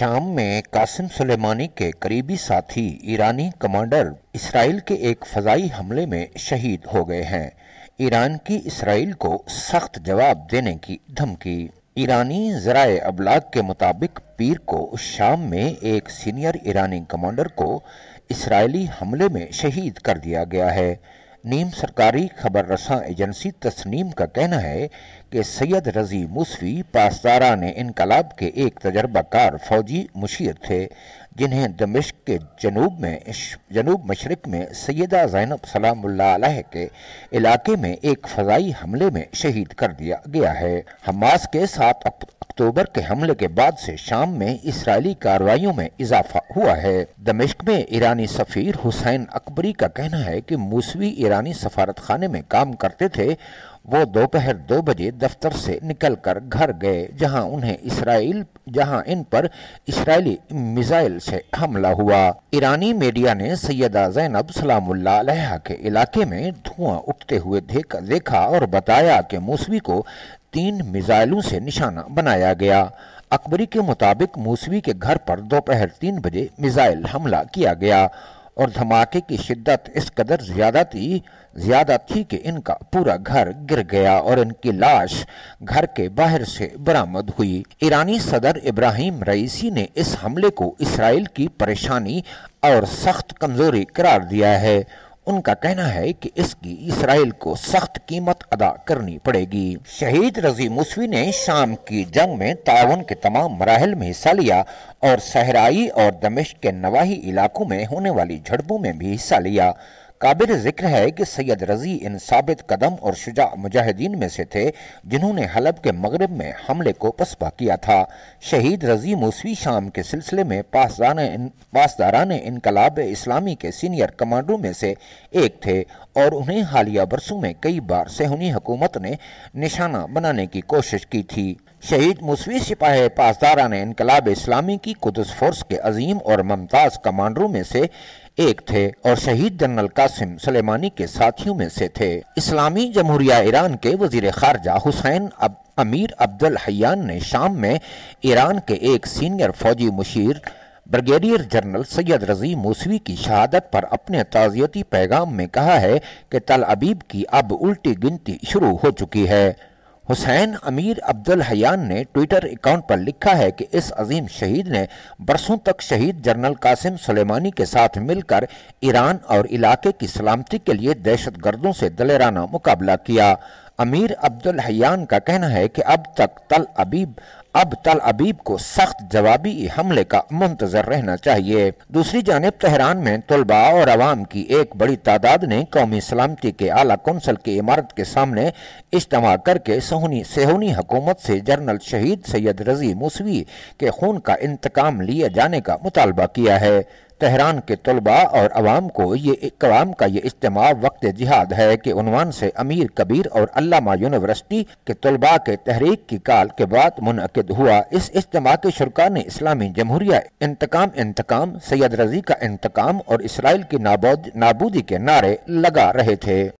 शाम में कासिम सुलेमानी के करीबी साथी ईरानी कमांडर इसराइल के एक फजाई हमले में शहीद हो गए हैं ईरान की इसराइल को सख्त जवाब देने की धमकी ईरानी जराए अबलाग के मुताबिक पीर को शाम में एक सीनियर ईरानी कमांडर को इसराइली हमले में शहीद कर दिया गया है नीम सरकारी खबर रसा एजेंसी तस्नीम का कहना है कि सैयद रजी मुसफी पासदारा ने इनकलाब के एक तजर्बाकार फौजी मुशीर थे जिन्हें दमिश्क के जनूब में जनूब मशरक में सैदा जैनब सलाम के इलाके में एक फ़जाई हमले में शहीद कर दिया गया है हमास के सात अक्टूबर के हमले के बाद से शाम में इसराइली कार्रवाइयों में इजाफा हुआ है दमिश्क में ईरानी सफ़ीर हुसैन अकबरी का कहना है कि मूसवी ईरानी सफारत खाने में काम करते थे वो दोपहर दो, बजे दफ्तर से निकलकर घर गए जहां उन्हें इसराइल जहां इन पर इसराइली मिसाइल से हमला हुआ ईरानी मीडिया ने सैदा जैनब सलामुल्ला के इलाके में धुआं उठते हुए देखा, देखा और बताया कि मूसवी को तीन मिसाइलों से निशाना बनाया गया अकबरी के मुताबिक मूसवी के घर पर दोपहर तीन बजे मिसाइल हमला किया गया और धमाके की शिद्दत इस कदर ज्यादा थी ज्यादा थी कि इनका पूरा घर गिर गया और इनकी लाश घर के बाहर से बरामद हुई ईरानी सदर इब्राहिम रईसी ने इस हमले को इसराइल की परेशानी और सख्त कमजोरी करार दिया है उनका कहना है कि इसकी इसराइल को सख्त कीमत अदा करनी पड़ेगी शहीद रजी मुसवी ने शाम की जंग में तावन के तमाम मराहल में हिस्सा लिया और सहराई और दमिश्क के नवाही इलाकों में होने वाली झड़पों में भी हिस्सा लिया काबिल जिक्र है कि सैयद रजी इन साबित कदम और शुजा मुजाहिदीन में से थे जिन्होंने हलब के मगरब में हमले को पसपा किया था शहीद रजी मूसवी शाम के सिलसिले में पासदारान इनकलाब इस्लामी के सीनियर कमांडो में से एक थे और उन्हें हालिया बरसों में कई बार सेहूनी हुकूमत ने निशाना बनाने की कोशिश की थी शहीद मुसवी सिपाही पासदारा ने इनकलाब इस्लामी की कुदस फोर्स के अजीम और मुमताज़ कमांडरों में से एक थे और शहीद जनरल कासिम सलेमानी के साथियों में से थे इस्लामी जमहूरिया ईरान के वजीर खारजा हुसैन अब अमीर अब्दुल हयान ने शाम में ईरान के एक सीनियर फौजी मुशीर ब्रिगेडियर जनरल सैयद रजी मूसवी की शहादत पर अपने ताज़ियती पैगाम में कहा है कि तल अबीब की अब उल्टी गिनती शुरू हो चुकी है हुसैन अमीर अब्दुल हयान ने ट्विटर अकाउंट पर लिखा है कि इस अजीम शहीद ने बरसों तक शहीद जनरल कासिम सुलेमानी के साथ मिलकर ईरान और इलाके की सलामती के लिए दहशत गर्दों से दलेराना मुकाबला किया अमीर अब्दुल हयान का कहना है कि अब तक तल अबीब अब तल अबीब को सख्त जवाबी हमले का मुंतजर रहना चाहिए दूसरी जानब तहरान में तलबा और आवाम की एक बड़ी तादाद ने कौमी सलामती के आला कौंसल की इमारत के सामने इज्तम करके सेहूनी हकूमत से जनरल शहीद सैयद रजी मूसवी के खून का इंतकाम लिए जाने का मुतालबा किया है तहरान के तलबा और अवाम को ये कवाम का ये इज्तम वक्त जिहाद है कि उनवान से अमीर कबीर और अलामा यूनिवर्सिटी के तलबा के तहरीक की काल के बाद मुनद मुनद हुआ इस इज्तम के शुरा ने इस्लामी जमहूरिया इंतकाम इंतकाम सैयद रजी का इंतकाम और इसराइल की नाबूदी के नारे लगा रहे थे